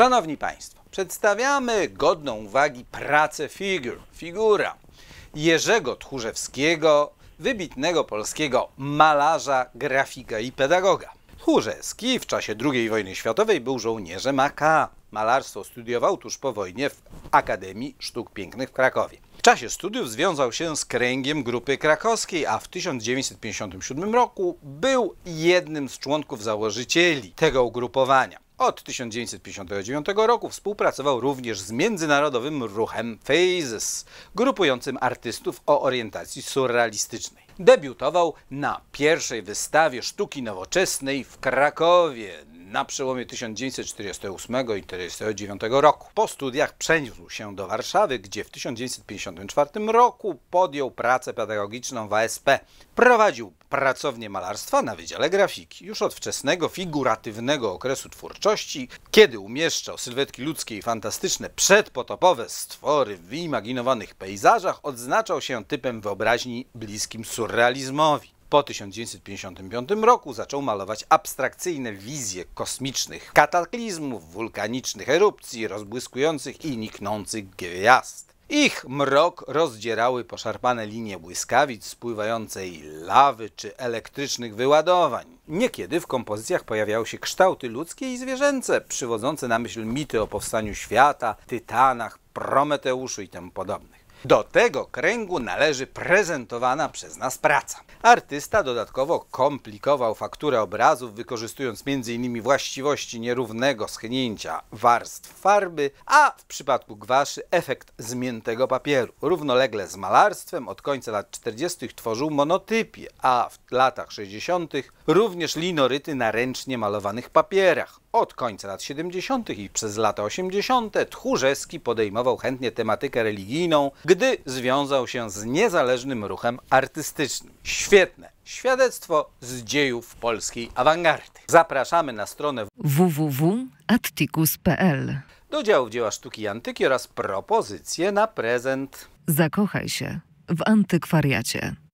Szanowni Państwo, przedstawiamy godną uwagi pracę figur, figura Jerzego Tchórzewskiego, wybitnego polskiego malarza, grafika i pedagoga. Tchórzewski w czasie II wojny światowej był żołnierzem AK. Malarstwo studiował tuż po wojnie w Akademii Sztuk Pięknych w Krakowie. W czasie studiów związał się z kręgiem Grupy Krakowskiej, a w 1957 roku był jednym z członków założycieli tego ugrupowania. Od 1959 roku współpracował również z międzynarodowym ruchem Phases, grupującym artystów o orientacji surrealistycznej. Debiutował na pierwszej wystawie sztuki nowoczesnej w Krakowie na przełomie 1948 i 1949 roku. Po studiach przeniósł się do Warszawy, gdzie w 1954 roku podjął pracę pedagogiczną w ASP. Prowadził pracownię malarstwa na Wydziale Grafiki. Już od wczesnego, figuratywnego okresu twórczości, kiedy umieszczał sylwetki ludzkie i fantastyczne przedpotopowe stwory w wyimaginowanych pejzażach, odznaczał się typem wyobraźni bliskim surrealizmowi. Po 1955 roku zaczął malować abstrakcyjne wizje kosmicznych kataklizmów, wulkanicznych erupcji, rozbłyskujących i niknących gwiazd. Ich mrok rozdzierały poszarpane linie błyskawic, spływającej lawy czy elektrycznych wyładowań. Niekiedy w kompozycjach pojawiały się kształty ludzkie i zwierzęce, przywodzące na myśl mity o powstaniu świata, tytanach, Prometeuszu i tym podobnych. Do tego kręgu należy prezentowana przez nas praca. Artysta dodatkowo komplikował fakturę obrazów, wykorzystując m.in. właściwości nierównego schnięcia warstw farby, a w przypadku gwaszy efekt zmiętego papieru. Równolegle z malarstwem od końca lat 40. tworzył monotypie, a w latach 60. również linoryty na ręcznie malowanych papierach. Od końca lat 70. i przez lata 80. Tchórzewski podejmował chętnie tematykę religijną, gdy związał się z niezależnym ruchem artystycznym. Świetne świadectwo z dziejów polskiej awangardy. Zapraszamy na stronę www.atticus.pl do działu dzieła sztuki antyki oraz propozycje na prezent. Zakochaj się w antykwariacie.